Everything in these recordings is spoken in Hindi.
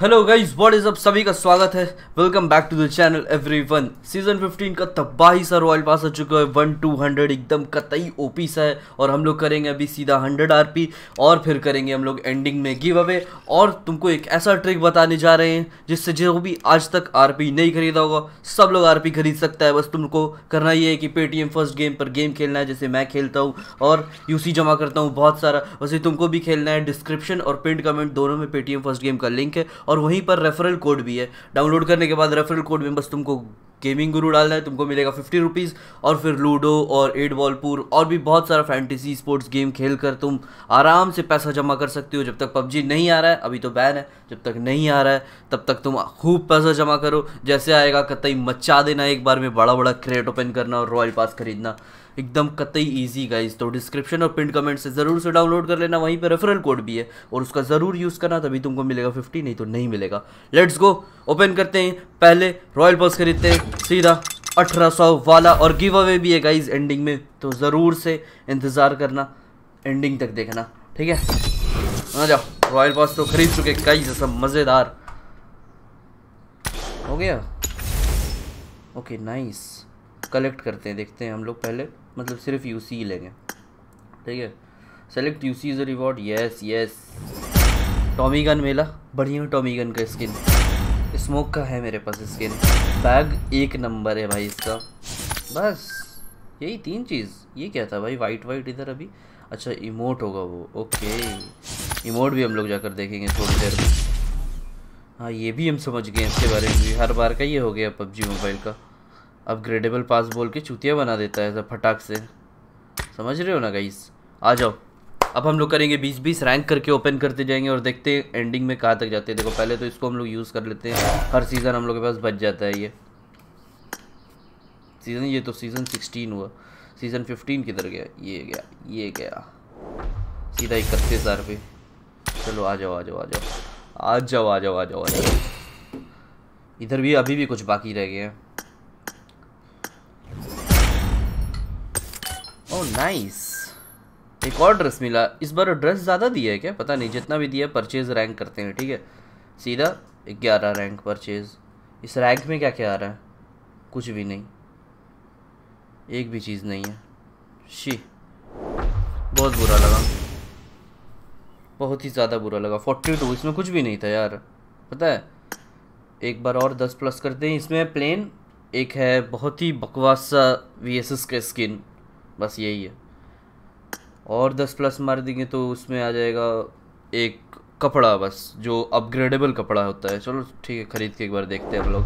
hello guys what is up सभी का स्वागत है welcome back to the channel everyone season 15 का तबाही सा रॉयल पास हो चुका है वन टू हंड्रेड एकदम कतई ओपी सा है और हम लोग करेंगे अभी सीधा हंड्रेड आरपी और फिर करेंगे हम लोग एंडिंग में गिव अवे और तुमको एक ऐसा ट्रिक बताने जा रहे हैं जिससे जो भी आज तक आर नहीं खरीदा होगा सब लोग आर खरीद सकता है बस तुमको करना ये है कि पेटीएम फर्स्ट गेम पर गेम खेलना है जैसे मैं खेलता हूँ और यू जमा करता हूँ बहुत सारा वैसे तुमको भी खेलना है डिस्क्रिप्शन और पिंड कमेंट दोनों में पेटीएम फर्स्ट गेम का लिंक है और वहीं पर रेफरल कोड भी है डाउनलोड करने के बाद रेफरल कोड में बस तुमको गेमिंग गुरु डालना है तुमको मिलेगा फिफ्टी रुपीज़ और फिर लूडो और एट बॉलपुर और भी बहुत सारा फैंटेसी स्पोर्ट्स गेम खेल कर तुम आराम से पैसा जमा कर सकते हो जब तक पबजी नहीं आ रहा है अभी तो बैन है जब तक नहीं आ रहा है तब तक तुम खूब पैसा जमा करो जैसे आएगा कतई मचा देना एक बार में बड़ा बड़ा क्रेट ओपन करना और रॉयल पास खरीदना एकदम कतई ईजी गाइज तो डिस्क्रिप्शन और प्रिंट कमेंट से ज़रूर से डाउनलोड कर लेना वहीं पर रेफरल कोड भी है और उसका ज़रूर यूज़ करना तभी तुमको मिलेगा फिफ्टी नहीं तो नहीं मिलेगा लेट्स गो ओपन करते हैं पहले रॉयल पास खरीदते हैं सीधा 1800 वाला और गिव अवे भी है गाइज एंडिंग में तो ज़रूर से इंतज़ार करना एंडिंग तक देखना ठीक है आ जाओ रॉयल पास तो खरीद चुके कई जैसा मज़ेदार हो गया ओके नाइस कलेक्ट करते हैं देखते हैं हम लोग पहले मतलब सिर्फ यूसी ही लेंगे ठीक है select UC see is a reward yes yes Tommy gun मेला बढ़िया टॉमी गन का स्किन स्मोक का है मेरे पास स्किन बैग एक नंबर है भाई इसका बस यही तीन चीज़ ये क्या था भाई वाइट वाइट इधर अभी अच्छा इमोट होगा वो ओके इमोट भी हम लोग जाकर देखेंगे थोड़ी देर में हाँ ये भी हम समझ गए इसके बारे में भी हर बार का ये हो गया पबजी मोबाइल का अपग्रेडेबल पास बोल के चूतिया बना देता है फटाक से समझ रहे हो ना गाइस आ जाओ अब हम लोग करेंगे बीस बीस रैंक करके ओपन करते जाएंगे और देखते हैं एंडिंग में कहाँ तक जाते हैं देखो पहले तो इसको हम लोग यूज़ कर लेते हैं हर सीज़न हम लोग के पास बच जाता है ये सीज़न ये तो सीज़न सिक्सटीन हुआ सीज़न फिफ्टीन किधर गया ये गया ये गया सीधा इकतीस हज़ार पे चलो आ जाओ आ जाओ आ जाओ आ जाओ आ जाओ आ जाओ आ जाओ इधर भी अभी भी कुछ बाकी रह गए हैं ओह नाइस एक और ड्रेस मिला इस बार ड्रेस ज़्यादा दिया है क्या पता नहीं जितना भी दिया परचेज रैंक करते हैं ठीक है सीधा ग्यारह रैंक परचेज इस रैंक में क्या क्या आ रहा है कुछ भी नहीं एक भी चीज़ नहीं है शी बहुत बुरा लगा बहुत ही ज़्यादा बुरा लगा फोर्टी टू इसमें कुछ भी नहीं था यार पता है एक बार और दस प्लस करते हैं इसमें प्लेन एक है बहुत ही बकवास सा वी का स्किन बस यही है और दस प्लस मार देंगे तो उसमें आ जाएगा एक कपड़ा बस जो अपग्रेडेबल कपड़ा होता है चलो ठीक है ख़रीद के एक बार देखते हैं हम लोग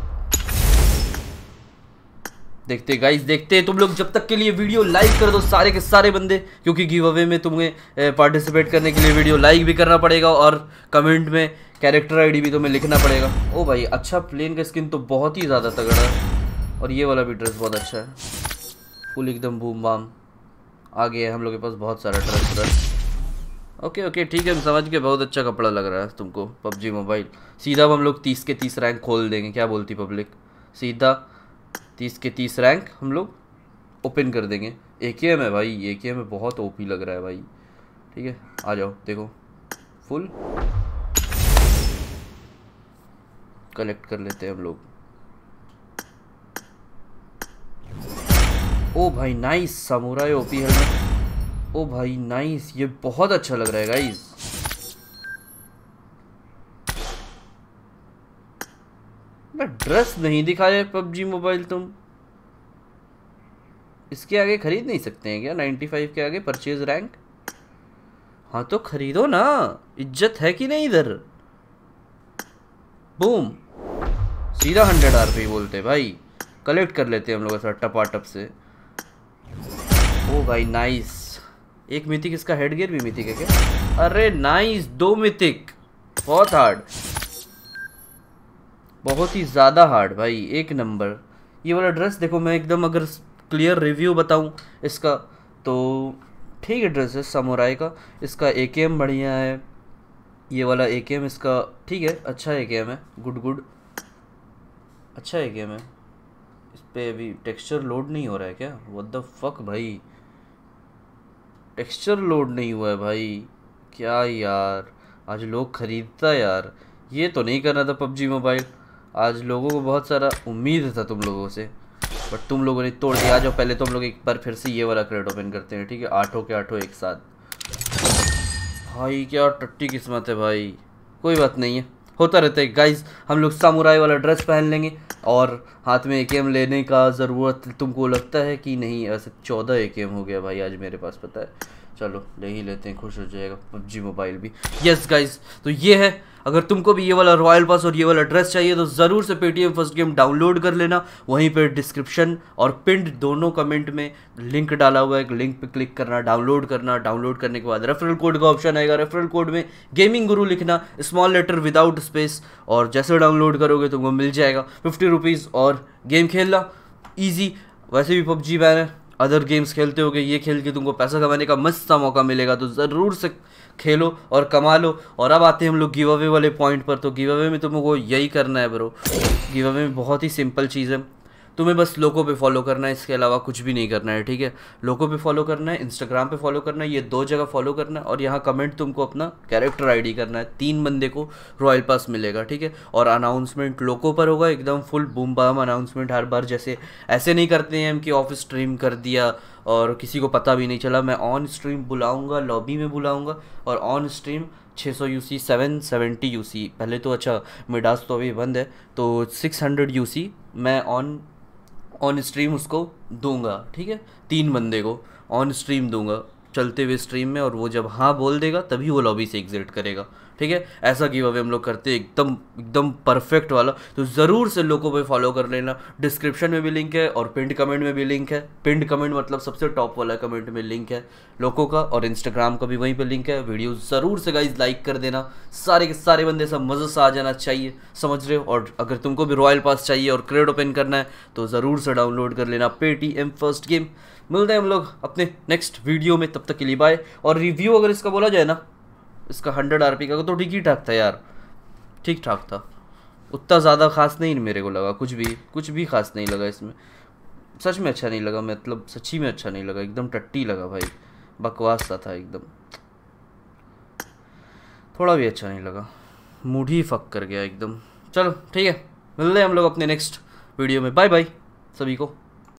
देखते गाइस देखते हैं तुम लोग जब तक के लिए वीडियो लाइक कर दो सारे के सारे बंदे क्योंकि गिव अवे में तुम्हें पार्टिसिपेट करने के लिए वीडियो लाइक भी करना पड़ेगा और कमेंट में कैरेक्टर आईडी भी तुम्हें लिखना पड़ेगा ओ भाई अच्छा प्लेन का स्किन तो बहुत ही ज़्यादा तगड़ा है और ये वाला भी ड्रेस बहुत अच्छा है फुल एकदम बूम बाम आ है हम लोग के पास बहुत सारा ड्रेस व्रेस ओके ओके ठीक है हम समझ के बहुत अच्छा कपड़ा लग रहा है तुमको पबजी मोबाइल सीधा हम लोग तीस के तीस रैंक खोल देंगे क्या बोलती पब्लिक सीधा तीस के तीस रैंक हम लोग ओपन कर देंगे ए के एम है भाई ए के एम में बहुत पी लग रहा है भाई ठीक है आ जाओ देखो फुल कलेक्ट कर लेते हैं हम लोग ओ भाई नाइस समुराई ओपी है ओ भाई नाइस ये बहुत अच्छा लग रहा है गाइस ड्रेस नहीं रहे पबजी मोबाइल तुम इसके आगे खरीद नहीं सकते हैं क्या 95 के आगे परचेज रैंक हाँ तो खरीदो ना इज्जत है कि नहीं इधर बूम सीधा हंड्रेड आरपी बोलते भाई कलेक्ट कर लेते हैं हम लोग ऐसा टपाटप से ओ भाई नाइस एक मिथिक इसका हेड गियर भी मिथिक है क्या अरे नाइस दो मिथिक बहुत हार्ड बहुत ही ज़्यादा हार्ड भाई एक नंबर ये वाला ड्रेस देखो मैं एकदम अगर क्लियर रिव्यू बताऊं इसका तो ठीक है ड्रेस है समुराई का इसका ए के एम बढ़िया है ये वाला ए के एम इसका ठीक है अच्छा ए के एम है गुड गुड अच्छा ए के एम है इस पर अभी टेक्सचर लोड नहीं हो रहा है क्या वट द फक भाई टेक्सचर लोड नहीं हुआ है भाई क्या यार आज लोग ख़रीदता यार ये तो नहीं करना था पबजी मोबाइल आज लोगों को बहुत सारा उम्मीद था तुम लोगों से बट तुम लोगों ने तोड़ दिया जाओ पहले तो हम लोग एक बार फिर से ये वाला क्रेड ओपन करते हैं ठीक है आठों के आठों एक साथ भाई क्या टट्टी किस्मत है भाई कोई बात नहीं है होता रहता है गाइज हम लोग सामुराई वाला ड्रेस पहन लेंगे और हाथ में ए लेने का ज़रूरत तुमको लगता है कि नहीं ऐसे चौदह ए हो गया भाई आज मेरे पास पता है चलो ले ही लेते हैं खुश हो जाएगा पबजी मोबाइल भी यस गाइज तो ये है अगर तुमको भी ये वाला रॉयल पास और ये वाला एड्रेस चाहिए तो ज़रूर से पेटीएम फर्स्ट गेम डाउनलोड कर लेना वहीं पर डिस्क्रिप्शन और पिंड दोनों कमेंट में लिंक डाला हुआ है एक लिंक पे क्लिक करना डाउनलोड करना डाउनलोड करने के बाद रेफरल कोड का ऑप्शन आएगा रेफरल कोड में गेमिंग गुरु लिखना स्मॉल लेटर विदाउट स्पेस और जैसे डाउनलोड करोगे तुमको मिल जाएगा फिफ्टी रुपीज़ और गेम खेलना ईजी वैसे भी पबजी बैन है अदर गेम्स खेलते होगे ये खेल के तुमको पैसा कमाने का मस्त सा मौका मिलेगा तो ज़रूर से खेलो और कमा लो और अब आते हैं हम लोग गिव अवे वाले पॉइंट पर तो गिव अवे में तुमको यही करना है ब्रो गिव अवे में बहुत ही सिंपल चीज़ है तुम्हें बस लोगों पे फॉलो करना है इसके अलावा कुछ भी नहीं करना है ठीक है लोगों पे फॉलो करना है इंस्टाग्राम पे फॉलो करना है ये दो जगह फॉलो करना है और यहाँ कमेंट तुमको अपना कैरेक्टर आईडी करना है तीन बंदे को रॉयल पास मिलेगा ठीक है और अनाउंसमेंट लोगों पर होगा एकदम फुल बूम बाम अनाउंसमेंट हर बार जैसे ऐसे नहीं करते हैं हम कि ऑफ स्ट्रीम कर दिया और किसी को पता भी नहीं चला मैं ऑन स्ट्रीम बुलाऊंगा लॉबी में बुलाऊंगा और on stream 600 seventy U C पहले तो अच्छा मिडास तो अभी बंद है तो 600 सी मैं ऑन ऑन स्ट्रीम उसको दूंगा ठीक है तीन बंदे को ऑन स्ट्रीम दूंगा चलते हुए स्ट्रीम में और वो जब हाँ बोल देगा तभी वो लॉबी से एग्जिट करेगा ठीक है ऐसा गिव अवे हम लोग करते हैं एकदम एकदम परफेक्ट वाला तो ज़रूर से लोगों पे फॉलो कर लेना डिस्क्रिप्शन में भी लिंक है और पिंड कमेंट में भी लिंक है पिंड कमेंट मतलब सबसे टॉप वाला कमेंट में लिंक है लोगों का और इंस्टाग्राम का भी वहीं पर लिंक है वीडियो ज़रूर से गाइज लाइक कर देना सारे के सारे बंदे सब मज़े से आ जाना चाहिए समझ रहे हो और अगर तुमको भी रॉयल पास चाहिए और क्रेड ओपन करना है तो ज़रूर से डाउनलोड कर लेना पेटीएम फर्स्ट गेम मिलते हैं हम लोग अपने नेक्स्ट वीडियो में तब तक के लिए बाय और रिव्यू अगर इसका बोला जाए ना इसका हंड्रेड आर का तो ठीक ही ठाक था यार ठीक ठाक था उतना ज़्यादा खास नहीं मेरे को लगा कुछ भी कुछ भी खास नहीं लगा इसमें सच में अच्छा नहीं लगा मतलब सच्ची में अच्छा नहीं लगा एकदम टट्टी लगा भाई बकवास सा था एकदम थोड़ा भी अच्छा नहीं लगा मूड ही फक कर गया एकदम चलो ठीक है मिलते हैं हम लोग अपने नेक्स्ट वीडियो में बाय बाय सभी को